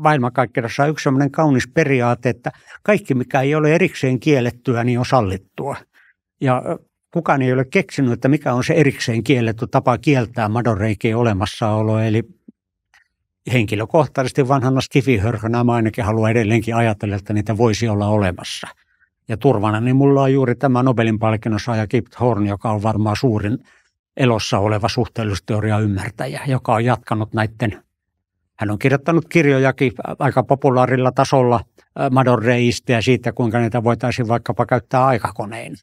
maailmankaikkeudessa on yksi sellainen kaunis periaate, että kaikki mikä ei ole erikseen kiellettyä, niin on sallittua. Ja kukaan ei ole keksinyt, että mikä on se erikseen kielletty tapa kieltää madonreikien olemassaolo. Eli henkilökohtaisesti vanhana skifihörhönä mä ainakin haluan edelleenkin ajatella, että niitä voisi olla olemassa. Ja turvana, niin mulla on juuri tämä Nobelin palkinnon saaja Kip Horn, joka on varmaan suurin elossa oleva suhteellisteoria ymmärtäjä, joka on jatkanut näiden hän on kirjoittanut kirjojakin aika populaarilla tasolla Madonreista ja siitä, kuinka niitä voitaisiin vaikkapa käyttää aikakoneen